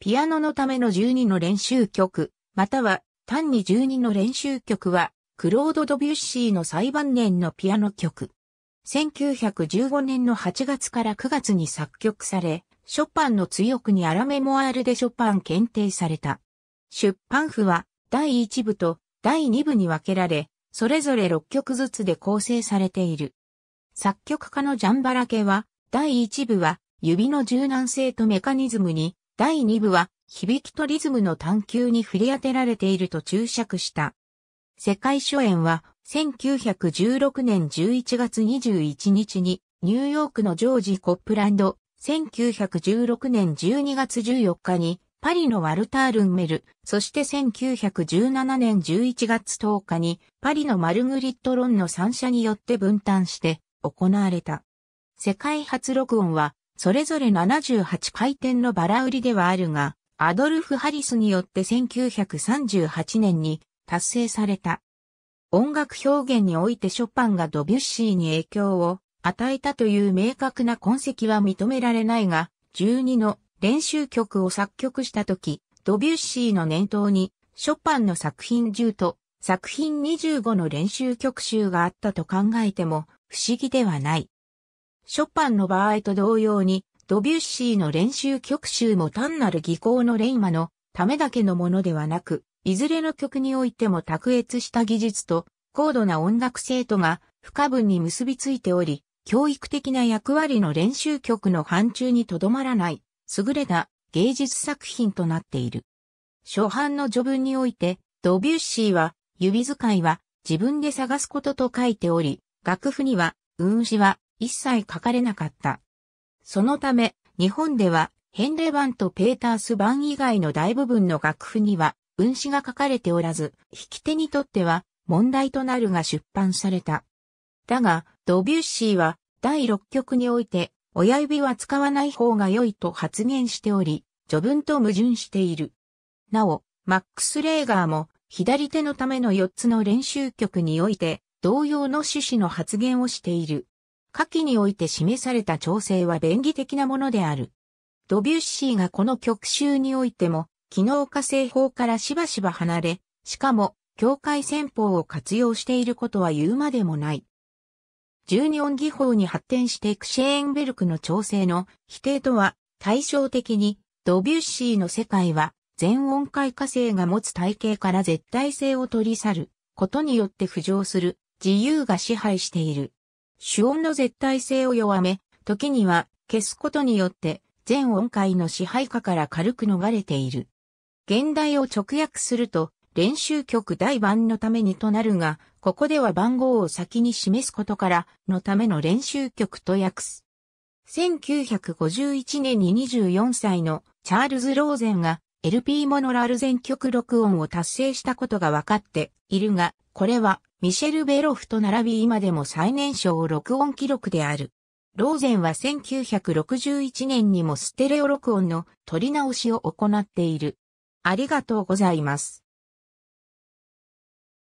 ピアノのための12の練習曲、または単に12の練習曲は、クロード・ドビュッシーの最晩年のピアノ曲。1915年の8月から9月に作曲され、ショパンの強くにアラメモアールでショパン検定された。出版譜は第1部と第2部に分けられ、それぞれ6曲ずつで構成されている。作曲家のジャンバラケは、第1部は指の柔軟性とメカニズムに第2部は、響きとリズムの探求に振り当てられていると注釈した。世界初演は、1916年11月21日に、ニューヨークのジョージ・コップランド、1916年12月14日に、パリのワルタールンメル、そして1917年11月10日に、パリのマルグリット・ロンの3社によって分担して、行われた。世界初録音は、それぞれ78回転のバラ売りではあるが、アドルフ・ハリスによって1938年に達成された。音楽表現においてショパンがドビュッシーに影響を与えたという明確な痕跡は認められないが、12の練習曲を作曲した時、ドビュッシーの念頭に、ショパンの作品10と作品25の練習曲集があったと考えても不思議ではない。ショパンの場合と同様に、ドビュッシーの練習曲集も単なる技巧の練磨のためだけのものではなく、いずれの曲においても卓越した技術と高度な音楽生徒が不可分に結びついており、教育的な役割の練習曲の範疇にとどまらない、優れた芸術作品となっている。初版の序文において、ドビュッシーは、指使いは自分で探すことと書いており、楽譜には、運指は一切書かれなかった。そのため、日本ではヘンレ版とペータース版以外の大部分の楽譜には、運指が書かれておらず、引き手にとっては問題となるが出版された。だが、ドビュッシーは第6曲において、親指は使わない方が良いと発言しており、序文と矛盾している。なお、マックス・レーガーも、左手のための4つの練習曲において、同様の趣旨の発言をしている。下記において示された調整は便宜的なものである。ドビュッシーがこの曲集においても、機能化製法からしばしば離れ、しかも、境界戦法を活用していることは言うまでもない。十二音技法に発展していくシェーンベルクの調整の否定とは対照的にドビュッシーの世界は全音階化性が持つ体系から絶対性を取り去ることによって浮上する自由が支配している。主音の絶対性を弱め、時には消すことによって全音階の支配下から軽く逃れている。現代を直訳すると、練習曲第番のためにとなるが、ここでは番号を先に示すことからのための練習曲と訳す。1951年に24歳のチャールズ・ローゼンが LP モノラル全曲録音を達成したことが分かっているが、これはミシェル・ベロフと並び今でも最年少録音記録である。ローゼンは1961年にもステレオ録音の取り直しを行っている。ありがとうございます。